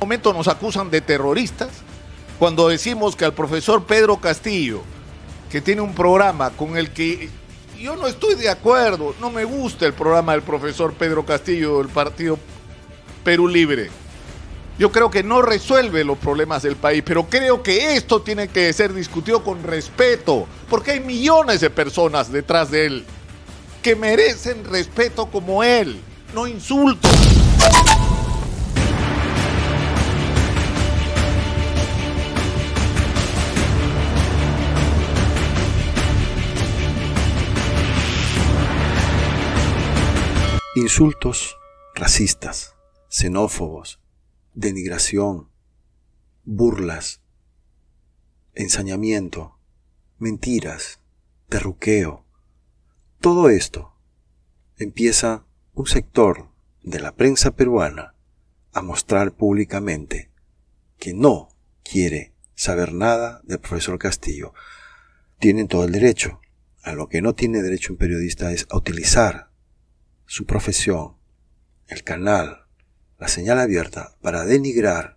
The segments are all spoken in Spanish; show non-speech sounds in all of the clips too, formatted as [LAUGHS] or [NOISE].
momento nos acusan de terroristas cuando decimos que al profesor Pedro Castillo, que tiene un programa con el que yo no estoy de acuerdo, no me gusta el programa del profesor Pedro Castillo del partido Perú Libre. Yo creo que no resuelve los problemas del país, pero creo que esto tiene que ser discutido con respeto, porque hay millones de personas detrás de él que merecen respeto como él, no insultos. Insultos racistas, xenófobos, denigración, burlas, ensañamiento, mentiras, terruqueo. Todo esto empieza un sector de la prensa peruana a mostrar públicamente que no quiere saber nada del profesor Castillo. Tienen todo el derecho. A lo que no tiene derecho un periodista es a utilizar su profesión, el canal, la señal abierta para denigrar,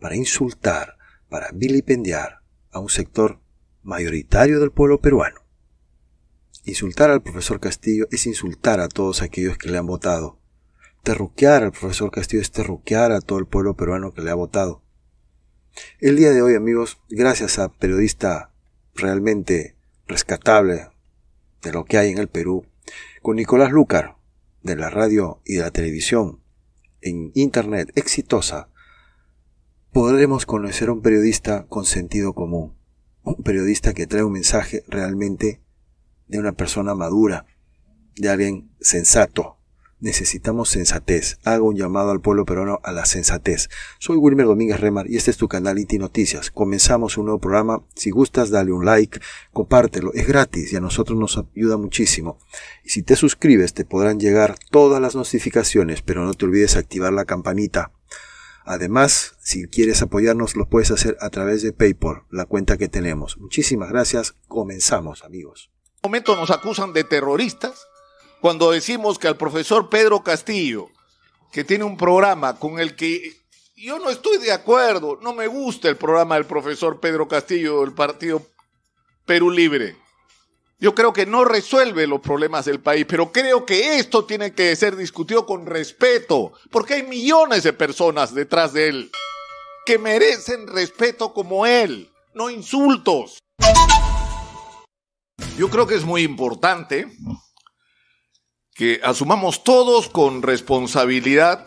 para insultar, para vilipendiar a un sector mayoritario del pueblo peruano. Insultar al profesor Castillo es insultar a todos aquellos que le han votado. Terruquear al profesor Castillo es terruquear a todo el pueblo peruano que le ha votado. El día de hoy, amigos, gracias a periodista realmente rescatable de lo que hay en el Perú, con Nicolás Lúcar, de la radio y de la televisión en Internet exitosa, podremos conocer a un periodista con sentido común, un periodista que trae un mensaje realmente de una persona madura, de alguien sensato, Necesitamos sensatez. Hago un llamado al pueblo peruano a la sensatez. Soy Wilmer Domínguez Remar y este es tu canal Iti Noticias. Comenzamos un nuevo programa. Si gustas, dale un like, compártelo. Es gratis y a nosotros nos ayuda muchísimo. Y si te suscribes, te podrán llegar todas las notificaciones, pero no te olvides activar la campanita. Además, si quieres apoyarnos, lo puedes hacer a través de PayPal, la cuenta que tenemos. Muchísimas gracias. Comenzamos, amigos. En este momento nos acusan de terroristas cuando decimos que al profesor Pedro Castillo, que tiene un programa con el que yo no estoy de acuerdo, no me gusta el programa del profesor Pedro Castillo del partido Perú Libre. Yo creo que no resuelve los problemas del país, pero creo que esto tiene que ser discutido con respeto, porque hay millones de personas detrás de él que merecen respeto como él, no insultos. Yo creo que es muy importante que asumamos todos con responsabilidad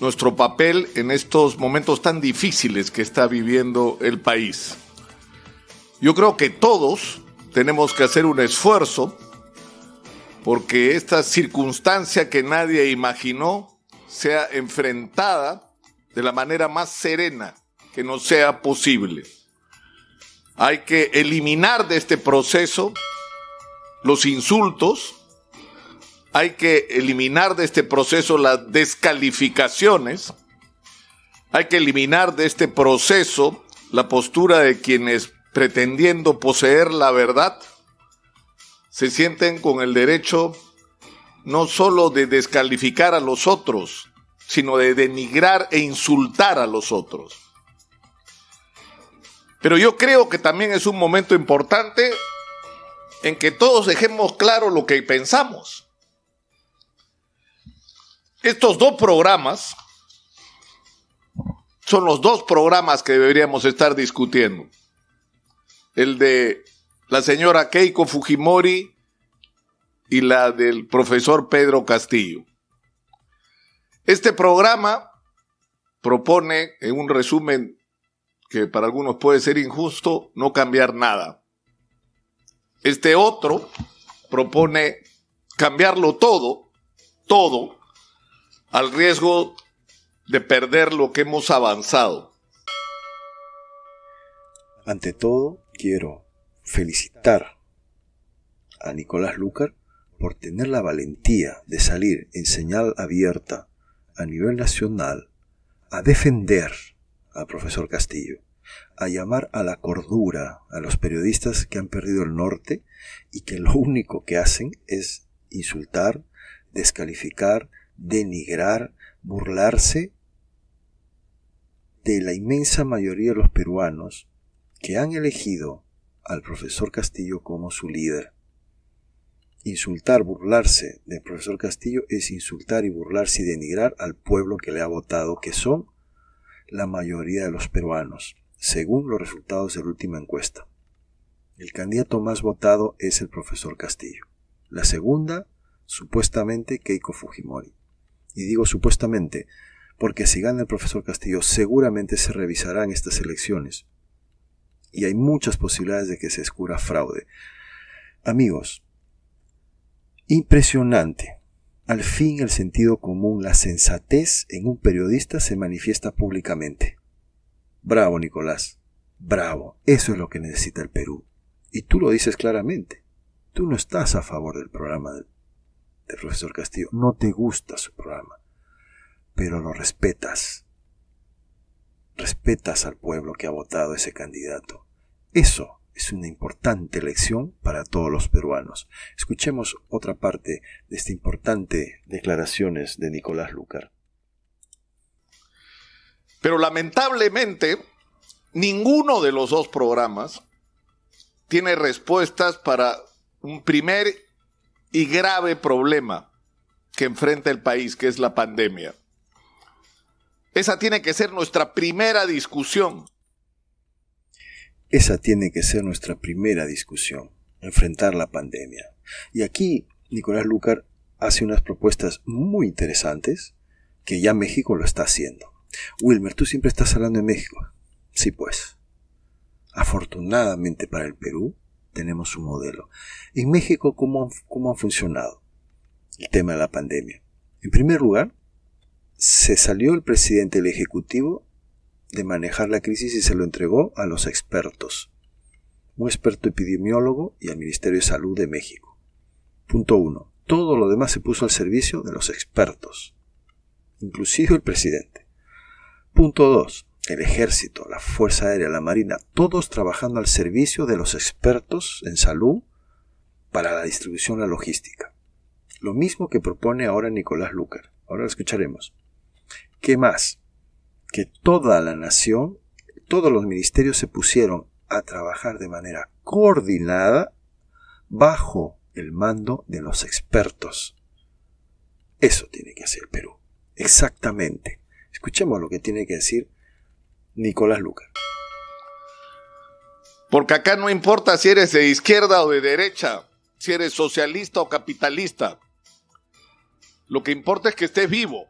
nuestro papel en estos momentos tan difíciles que está viviendo el país. Yo creo que todos tenemos que hacer un esfuerzo porque esta circunstancia que nadie imaginó sea enfrentada de la manera más serena que nos sea posible. Hay que eliminar de este proceso los insultos, hay que eliminar de este proceso las descalificaciones, hay que eliminar de este proceso la postura de quienes pretendiendo poseer la verdad se sienten con el derecho no sólo de descalificar a los otros, sino de denigrar e insultar a los otros. Pero yo creo que también es un momento importante en que todos dejemos claro lo que pensamos. Estos dos programas son los dos programas que deberíamos estar discutiendo. El de la señora Keiko Fujimori y la del profesor Pedro Castillo. Este programa propone, en un resumen que para algunos puede ser injusto, no cambiar nada. Este otro propone cambiarlo todo, todo, al riesgo de perder lo que hemos avanzado. Ante todo, quiero felicitar a Nicolás Lucar por tener la valentía de salir en señal abierta a nivel nacional a defender al profesor Castillo, a llamar a la cordura a los periodistas que han perdido el norte y que lo único que hacen es insultar, descalificar, denigrar, burlarse de la inmensa mayoría de los peruanos que han elegido al profesor Castillo como su líder. Insultar, burlarse del profesor Castillo es insultar y burlarse y denigrar al pueblo que le ha votado, que son la mayoría de los peruanos, según los resultados de la última encuesta. El candidato más votado es el profesor Castillo. La segunda, supuestamente Keiko Fujimori. Y digo supuestamente, porque si gana el profesor Castillo seguramente se revisarán estas elecciones. Y hay muchas posibilidades de que se escura fraude. Amigos, impresionante. Al fin el sentido común, la sensatez en un periodista se manifiesta públicamente. Bravo, Nicolás. Bravo. Eso es lo que necesita el Perú. Y tú lo dices claramente. Tú no estás a favor del programa del este, profesor Castillo. No te gusta su programa, pero lo respetas. Respetas al pueblo que ha votado ese candidato. Eso es una importante lección para todos los peruanos. Escuchemos otra parte de esta importante declaraciones de Nicolás Lucar. Pero lamentablemente, ninguno de los dos programas tiene respuestas para un primer y grave problema que enfrenta el país, que es la pandemia. Esa tiene que ser nuestra primera discusión. Esa tiene que ser nuestra primera discusión, enfrentar la pandemia. Y aquí Nicolás Lucar hace unas propuestas muy interesantes que ya México lo está haciendo. Wilmer, tú siempre estás hablando de México. Sí, pues. Afortunadamente para el Perú, tenemos un modelo. En México, ¿cómo, ha funcionado el tema de la pandemia? En primer lugar, se salió el presidente del Ejecutivo de manejar la crisis y se lo entregó a los expertos, un experto epidemiólogo y al Ministerio de Salud de México. Punto uno. Todo lo demás se puso al servicio de los expertos, inclusive el presidente. Punto dos el ejército, la Fuerza Aérea, la Marina, todos trabajando al servicio de los expertos en salud para la distribución, la logística. Lo mismo que propone ahora Nicolás Lucar. Ahora lo escucharemos. ¿Qué más? Que toda la nación, todos los ministerios se pusieron a trabajar de manera coordinada bajo el mando de los expertos. Eso tiene que hacer Perú. Exactamente. Escuchemos lo que tiene que decir Nicolás Lucas. Porque acá no importa si eres de izquierda o de derecha, si eres socialista o capitalista. Lo que importa es que estés vivo.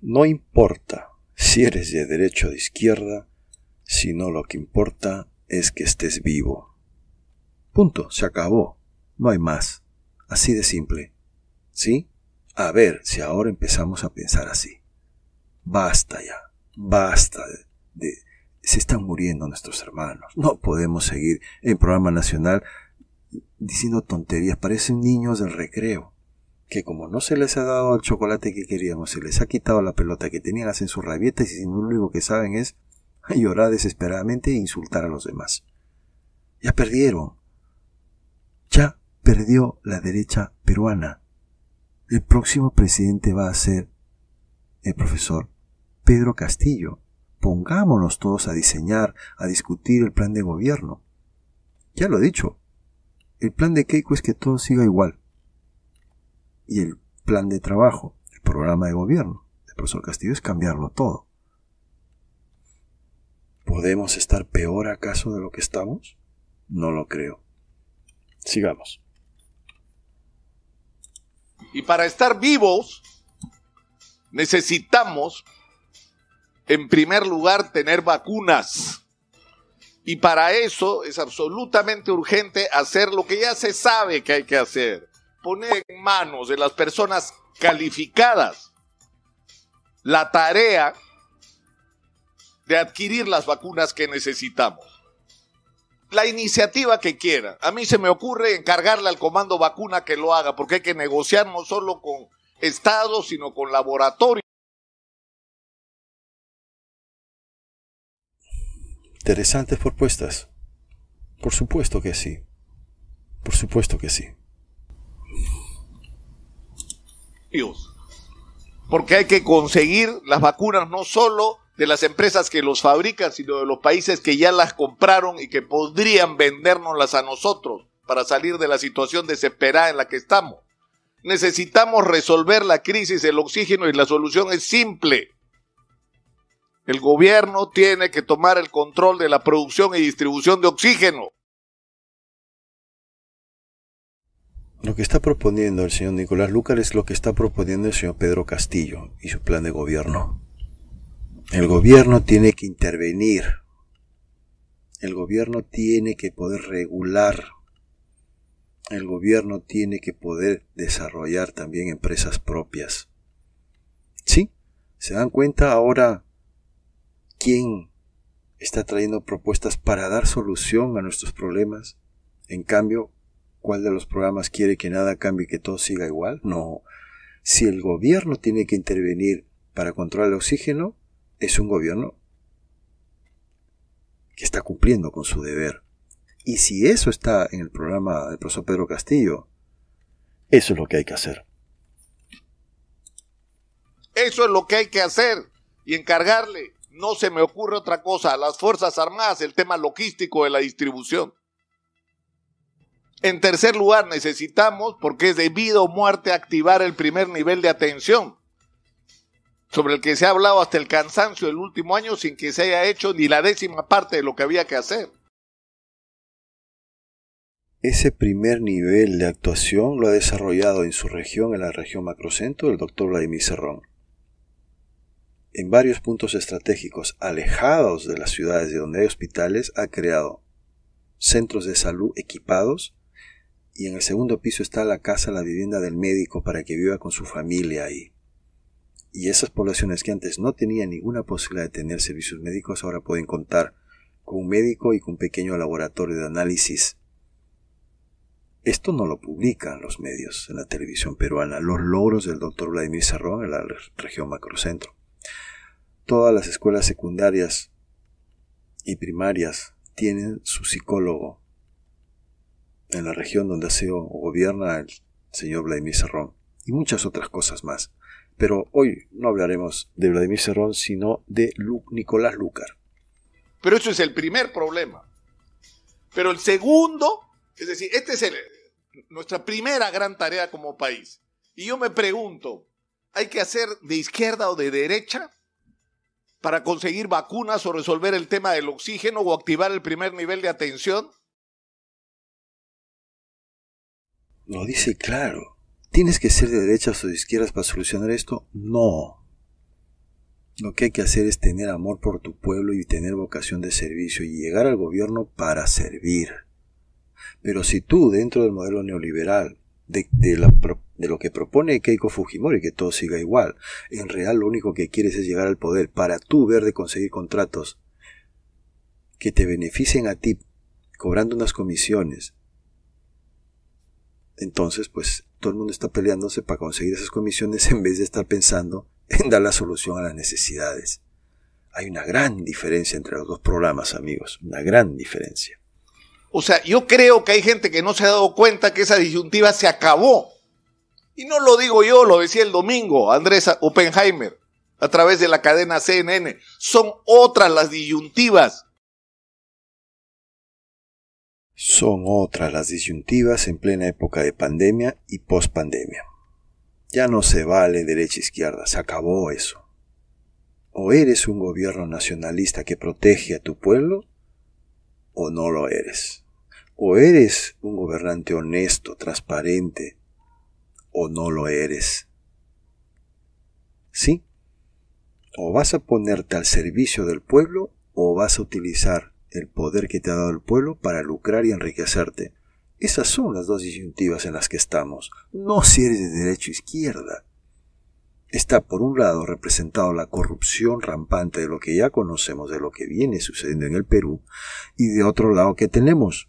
No importa si eres de derecha o de izquierda, sino lo que importa es que estés vivo. Punto, se acabó. No hay más. Así de simple. ¿Sí? A ver si ahora empezamos a pensar así. Basta ya, basta de, se están muriendo nuestros hermanos. No podemos seguir en programa nacional diciendo tonterías. Parecen niños del recreo, que como no se les ha dado el chocolate que queríamos, se les ha quitado la pelota que tenían, hacen sus rabietas y lo único que saben es [LAUGHS] llorar desesperadamente e insultar a los demás. Ya perdieron. Ya perdió la derecha peruana el próximo presidente va a ser el profesor Pedro Castillo. Pongámonos todos a diseñar, a discutir el plan de gobierno. Ya lo he dicho, el plan de Keiko es que todo siga igual. Y el plan de trabajo, el programa de gobierno del profesor Castillo es cambiarlo todo. ¿Podemos estar peor acaso de lo que estamos? No lo creo. Sigamos. Y para estar vivos necesitamos, en primer lugar, tener vacunas. Y para eso es absolutamente urgente hacer lo que ya se sabe que hay que hacer. Poner en manos de las personas calificadas la tarea de adquirir las vacunas que necesitamos la iniciativa que quiera. A mí se me ocurre encargarle al comando vacuna que lo haga, porque hay que negociar no solo con estados, sino con laboratorios. Interesantes propuestas. Por supuesto que sí. Por supuesto que sí. Dios. Porque hay que conseguir las vacunas no solo de las empresas que los fabrican, sino de los países que ya las compraron y que podrían vendérnoslas a nosotros para salir de la situación desesperada en la que estamos. Necesitamos resolver la crisis, del oxígeno y la solución es simple. El gobierno tiene que tomar el control de la producción y distribución de oxígeno. Lo que está proponiendo el señor Nicolás Lucar es lo que está proponiendo el señor Pedro Castillo y su plan de gobierno. El gobierno tiene que intervenir. El gobierno tiene que poder regular. El gobierno tiene que poder desarrollar también empresas propias. ¿Sí? ¿Se dan cuenta ahora quién está trayendo propuestas para dar solución a nuestros problemas? En cambio, ¿cuál de los programas quiere que nada cambie y que todo siga igual? No. Si el gobierno tiene que intervenir para controlar el oxígeno, es un gobierno que está cumpliendo con su deber. Y si eso está en el programa del profesor Pedro Castillo, eso es lo que hay que hacer. Eso es lo que hay que hacer y encargarle. No se me ocurre otra cosa. Las Fuerzas Armadas, el tema logístico de la distribución. En tercer lugar, necesitamos, porque es de vida o muerte, activar el primer nivel de atención sobre el que se ha hablado hasta el cansancio del último año sin que se haya hecho ni la décima parte de lo que había que hacer. Ese primer nivel de actuación lo ha desarrollado en su región, en la región macrocentro, el doctor Vladimir Serrón. En varios puntos estratégicos alejados de las ciudades de donde hay hospitales, ha creado centros de salud equipados y en el segundo piso está la casa, la vivienda del médico para que viva con su familia ahí y esas poblaciones que antes no tenían ninguna posibilidad de tener servicios médicos ahora pueden contar con un médico y con un pequeño laboratorio de análisis. Esto no lo publican los medios en la televisión peruana, los logros del doctor Vladimir Serrón en la región macrocentro. Todas las escuelas secundarias y primarias tienen su psicólogo en la región donde se gobierna el señor Vladimir Serrón y muchas otras cosas más. Pero hoy no hablaremos de Vladimir Cerrón, sino de Nicolás Lucar. Pero eso es el primer problema. Pero el segundo, es decir, esta es nuestra primera gran tarea como país. Y yo me pregunto, ¿hay que hacer de izquierda o de derecha para conseguir vacunas o resolver el tema del oxígeno o activar el primer nivel de atención? Lo dice claro. ¿Tienes que ser de derechas o de izquierdas para solucionar esto? No. Lo que hay que hacer es tener amor por tu pueblo y tener vocación de servicio y llegar al gobierno para servir. Pero si tú, dentro del modelo neoliberal, de, lo que propone Keiko Fujimori, que todo siga igual. En real lo único que quieres es llegar al poder para tú ver de conseguir contratos que te beneficien a ti cobrando unas comisiones. Entonces, pues todo el mundo está peleándose para conseguir esas comisiones [LAUGHS] en vez de estar pensando en dar la solución a las necesidades. Hay una gran diferencia entre los dos programas, amigos, una gran diferencia. O sea, yo creo que hay gente que no se ha dado cuenta que esa disyuntiva se acabó. Y no lo digo yo, lo decía el domingo Andrés Oppenheimer a través de la cadena CNN. Son otras las disyuntivas. Son otras las disyuntivas en plena época de pandemia y pospandemia. Ya no se vale derecha-izquierda, e se acabó eso. O eres un gobierno nacionalista que protege a tu pueblo, o no lo eres. O eres un gobernante honesto, transparente, o no lo eres. ¿Sí? O vas a ponerte al servicio del pueblo o vas a utilizar el poder que te ha dado el pueblo para lucrar y enriquecerte. Esas son las dos disyuntivas en las que estamos, no si eres de derecha o izquierda. Está por un lado representado la corrupción rampante de lo que ya conocemos, de lo que viene sucediendo en el Perú, y de otro lado que tenemos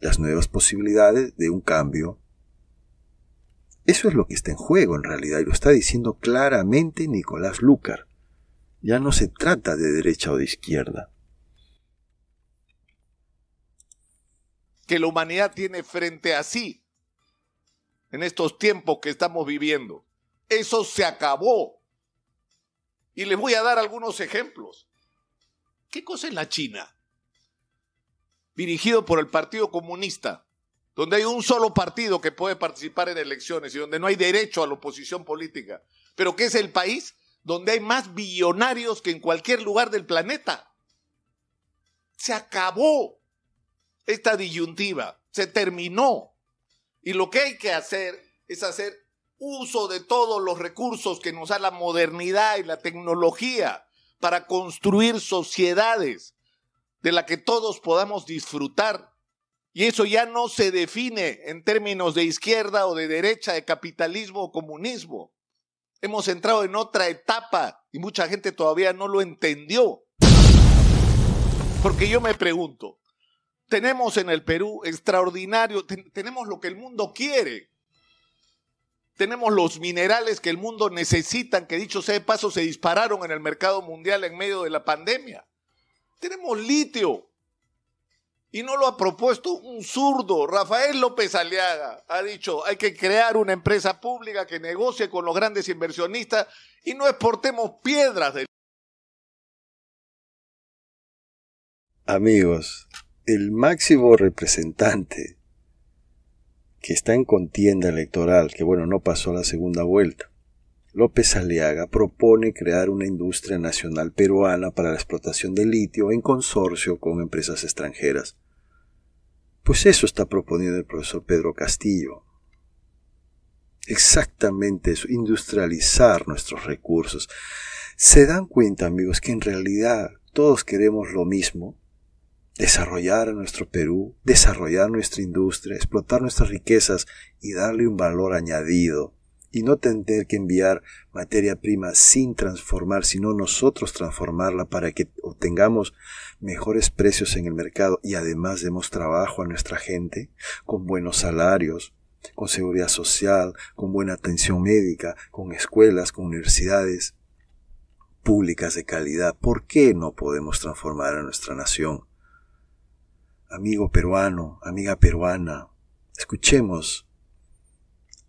las nuevas posibilidades de un cambio. Eso es lo que está en juego en realidad y lo está diciendo claramente Nicolás Lúcar. Ya no se trata de derecha o de izquierda. que la humanidad tiene frente a sí en estos tiempos que estamos viviendo. Eso se acabó. Y les voy a dar algunos ejemplos. ¿Qué cosa es la China? Dirigido por el Partido Comunista, donde hay un solo partido que puede participar en elecciones y donde no hay derecho a la oposición política, pero que es el país donde hay más billonarios que en cualquier lugar del planeta. Se acabó esta disyuntiva. Se terminó. Y lo que hay que hacer es hacer uso de todos los recursos que nos da la modernidad y la tecnología para construir sociedades de las que todos podamos disfrutar. Y eso ya no se define en términos de izquierda o de derecha, de capitalismo o comunismo. Hemos entrado en otra etapa y mucha gente todavía no lo entendió. Porque yo me pregunto, tenemos en el Perú extraordinario, tenemos lo que el mundo quiere. Tenemos los minerales que el mundo necesita, que dicho sea de paso, se dispararon en el mercado mundial en medio de la pandemia. Tenemos litio. Y no lo ha propuesto un zurdo. Rafael López Aliaga ha dicho, hay que crear una empresa pública que negocie con los grandes inversionistas y no exportemos piedras del... Amigos, el máximo representante que está en contienda electoral, que bueno, no pasó la segunda vuelta, López Aliaga propone crear una industria nacional peruana para la explotación de litio en consorcio con empresas extranjeras. Pues eso está proponiendo el profesor Pedro Castillo. Exactamente eso, industrializar nuestros recursos. ¿Se dan cuenta, amigos, que en realidad todos queremos lo mismo? desarrollar a nuestro Perú, desarrollar nuestra industria, explotar nuestras riquezas y darle un valor añadido y no tener que enviar materia prima sin transformar, sino nosotros transformarla para que obtengamos mejores precios en el mercado y además demos trabajo a nuestra gente con buenos salarios, con seguridad social, con buena atención médica, con escuelas, con universidades públicas de calidad. ¿Por qué no podemos transformar a nuestra nación? amigo peruano, amiga peruana, escuchemos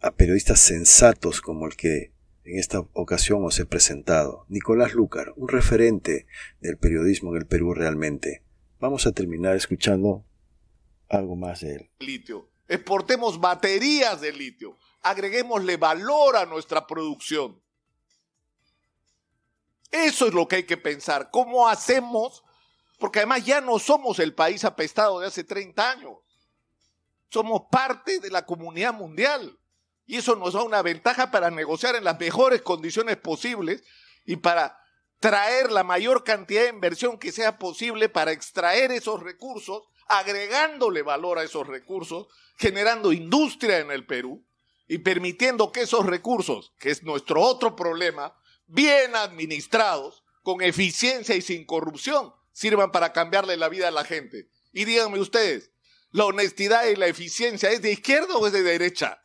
a periodistas sensatos como el que en esta ocasión os he presentado, Nicolás Lúcar, un referente del periodismo en el Perú realmente. Vamos a terminar escuchando algo más de él. Litio. Exportemos baterías de litio. Agreguémosle valor a nuestra producción. Eso es lo que hay que pensar. ¿Cómo hacemos porque además ya no somos el país apestado de hace 30 años. Somos parte de la comunidad mundial. Y eso nos da una ventaja para negociar en las mejores condiciones posibles y para traer la mayor cantidad de inversión que sea posible para extraer esos recursos, agregándole valor a esos recursos, generando industria en el Perú y permitiendo que esos recursos, que es nuestro otro problema, bien administrados, con eficiencia y sin corrupción, sirvan para cambiarle la vida a la gente. Y díganme ustedes, ¿la honestidad y la eficiencia es de izquierda o es de derecha?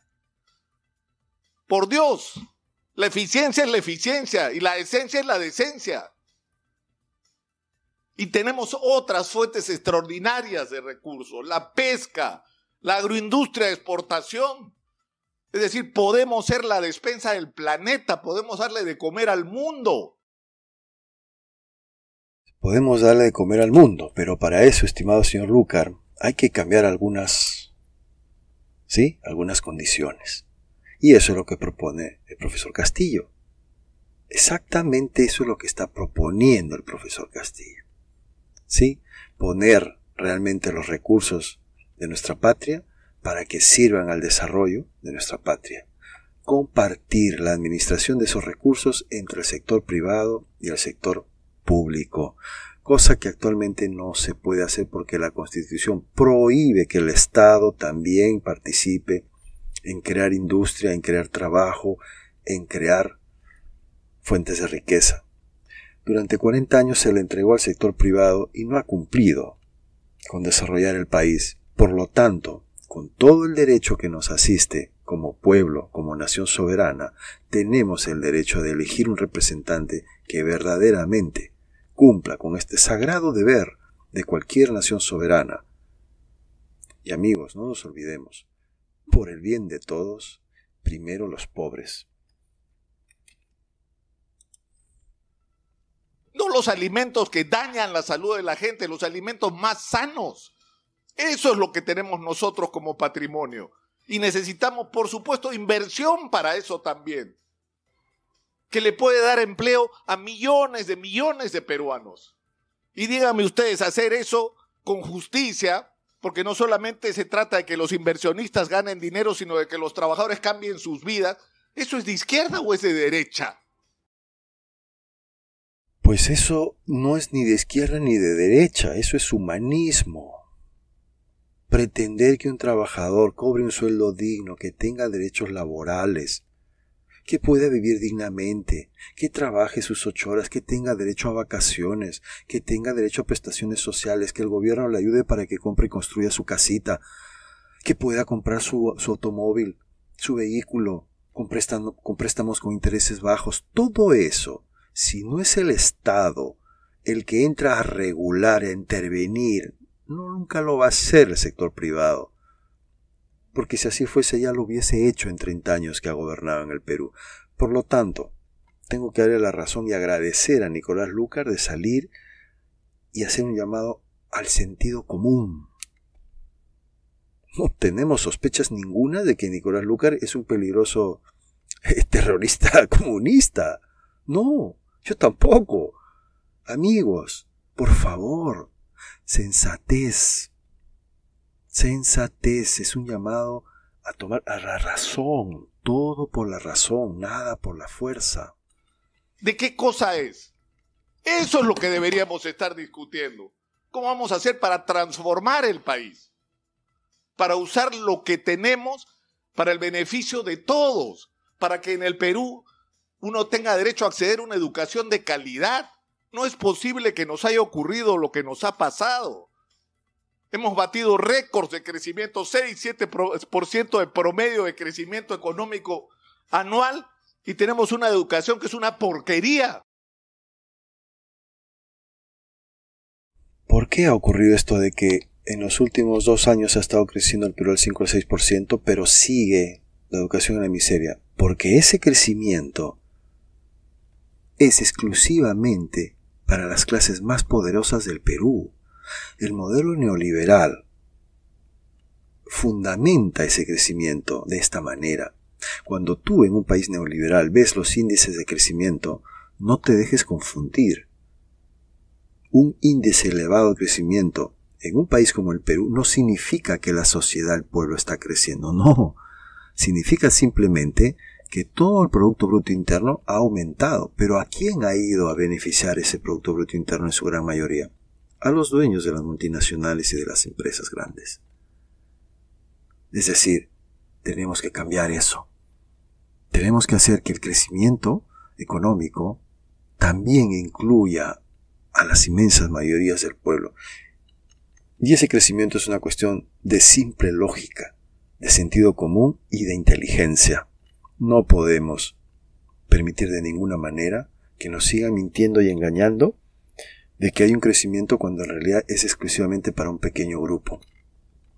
Por Dios, la eficiencia es la eficiencia y la decencia es la decencia. Y tenemos otras fuentes extraordinarias de recursos, la pesca, la agroindustria de exportación. Es decir, podemos ser la despensa del planeta, podemos darle de comer al mundo. Podemos darle de comer al mundo, pero para eso, estimado señor Lucar, hay que cambiar algunas, ¿sí? Algunas condiciones. Y eso es lo que propone el profesor Castillo. Exactamente eso es lo que está proponiendo el profesor Castillo. ¿Sí? Poner realmente los recursos de nuestra patria para que sirvan al desarrollo de nuestra patria. Compartir la administración de esos recursos entre el sector privado y el sector público, cosa que actualmente no se puede hacer porque la Constitución prohíbe que el Estado también participe en crear industria, en crear trabajo, en crear fuentes de riqueza. Durante 40 años se le entregó al sector privado y no ha cumplido con desarrollar el país. Por lo tanto, con todo el derecho que nos asiste como pueblo, como nación soberana, tenemos el derecho de elegir un representante que verdaderamente cumpla con este sagrado deber de cualquier nación soberana. Y amigos, no nos olvidemos, por el bien de todos, primero los pobres. No los alimentos que dañan la salud de la gente, los alimentos más sanos. Eso es lo que tenemos nosotros como patrimonio. Y necesitamos, por supuesto, inversión para eso también que le puede dar empleo a millones de millones de peruanos. Y díganme ustedes, hacer eso con justicia, porque no solamente se trata de que los inversionistas ganen dinero, sino de que los trabajadores cambien sus vidas, ¿eso es de izquierda o es de derecha? Pues eso no es ni de izquierda ni de derecha, eso es humanismo. Pretender que un trabajador cobre un sueldo digno, que tenga derechos laborales, que pueda vivir dignamente, que trabaje sus ocho horas, que tenga derecho a vacaciones, que tenga derecho a prestaciones sociales, que el gobierno le ayude para que compre y construya su casita, que pueda comprar su, automóvil, su vehículo, con, con préstamos con intereses bajos. Todo eso, si no es el Estado el que entra a regular, a intervenir, no nunca lo va a hacer el sector privado porque si así fuese ya lo hubiese hecho en 30 años que ha gobernado en el Perú. Por lo tanto, tengo que darle la razón y agradecer a Nicolás Lucar de salir y hacer un llamado al sentido común. No tenemos sospechas ninguna de que Nicolás Lucar es un peligroso eh, terrorista [LAUGHS] comunista. No, yo tampoco. Amigos, por favor, sensatez sensatez, es un llamado a tomar a la razón, todo por la razón, nada por la fuerza. ¿De qué cosa es? Eso es lo que deberíamos estar discutiendo. ¿Cómo vamos a hacer para transformar el país? Para usar lo que tenemos para el beneficio de todos, para que en el Perú uno tenga derecho a acceder a una educación de calidad. No es posible que nos haya ocurrido lo que nos ha pasado. Hemos batido récords de crecimiento, 6, 7% de promedio de crecimiento económico anual y tenemos una educación que es una porquería. ¿Por qué ha ocurrido esto de que en los últimos dos años ha estado creciendo el Perú al 5 o 6%, pero sigue la educación en la miseria? Porque ese crecimiento es exclusivamente para las clases más poderosas del Perú. El modelo neoliberal fundamenta ese crecimiento de esta manera. Cuando tú en un país neoliberal ves los índices de crecimiento, no te dejes confundir. Un índice elevado de crecimiento en un país como el Perú no significa que la sociedad, el pueblo está creciendo, no. Significa simplemente que todo el Producto Bruto Interno ha aumentado. Pero ¿a quién ha ido a beneficiar ese Producto Bruto Interno en su gran mayoría? a los dueños de las multinacionales y de las empresas grandes. Es decir, tenemos que cambiar eso. Tenemos que hacer que el crecimiento económico también incluya a las inmensas mayorías del pueblo. Y ese crecimiento es una cuestión de simple lógica, de sentido común y de inteligencia. No podemos permitir de ninguna manera que nos sigan mintiendo y engañando de que hay un crecimiento cuando en realidad es exclusivamente para un pequeño grupo.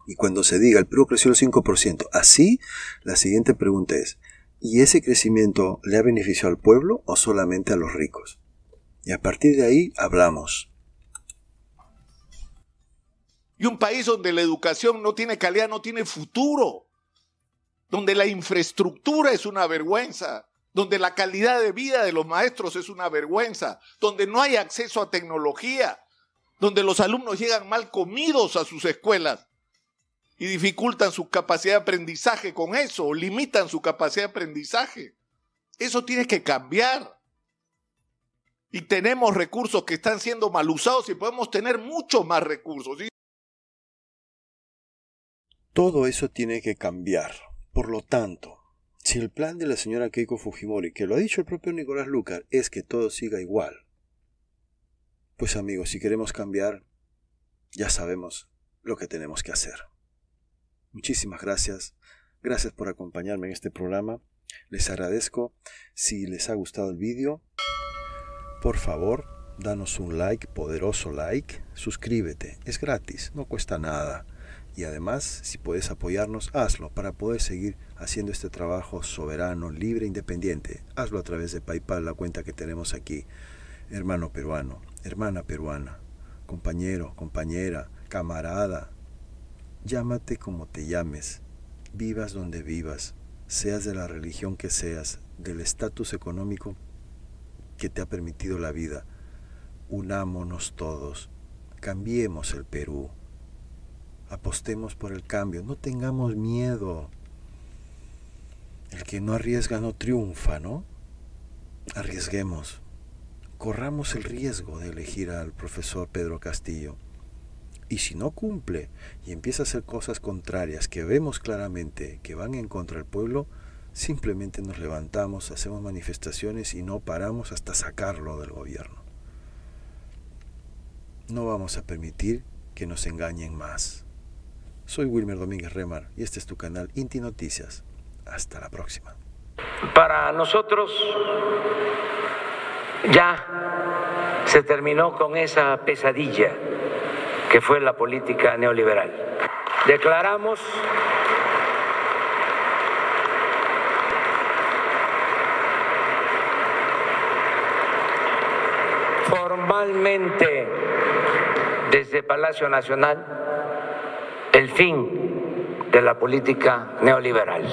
Y cuando se diga, el Perú creció el 5%, así, la siguiente pregunta es, ¿y ese crecimiento le ha beneficiado al pueblo o solamente a los ricos? Y a partir de ahí hablamos. Y un país donde la educación no tiene calidad, no tiene futuro, donde la infraestructura es una vergüenza, donde la calidad de vida de los maestros es una vergüenza, donde no hay acceso a tecnología, donde los alumnos llegan mal comidos a sus escuelas y dificultan su capacidad de aprendizaje con eso, limitan su capacidad de aprendizaje. Eso tiene que cambiar. Y tenemos recursos que están siendo mal usados y podemos tener muchos más recursos. Todo eso tiene que cambiar. Por lo tanto, si el plan de la señora Keiko Fujimori, que lo ha dicho el propio Nicolás Lucar, es que todo siga igual, pues amigos, si queremos cambiar, ya sabemos lo que tenemos que hacer. Muchísimas gracias. Gracias por acompañarme en este programa. Les agradezco. Si les ha gustado el vídeo, por favor, danos un like, poderoso like. Suscríbete. Es gratis, no cuesta nada. Y además, si puedes apoyarnos, hazlo para poder seguir haciendo este trabajo soberano, libre, independiente. Hazlo a través de PayPal, la cuenta que tenemos aquí. Hermano peruano, hermana peruana, compañero, compañera, camarada. Llámate como te llames, vivas donde vivas, seas de la religión que seas, del estatus económico que te ha permitido la vida. Unámonos todos, cambiemos el Perú apostemos por el cambio, no tengamos miedo. El que no arriesga no triunfa, ¿no? Arriesguemos. Corramos el riesgo de elegir al profesor Pedro Castillo. Y si no cumple y empieza a hacer cosas contrarias que vemos claramente que van en contra del pueblo, simplemente nos levantamos, hacemos manifestaciones y no paramos hasta sacarlo del gobierno. No vamos a permitir que nos engañen más. Soy Wilmer Domínguez Remar y este es tu canal Inti Noticias. Hasta la próxima. Para nosotros ya se terminó con esa pesadilla que fue la política neoliberal. Declaramos formalmente desde Palacio Nacional el fin de la política neoliberal.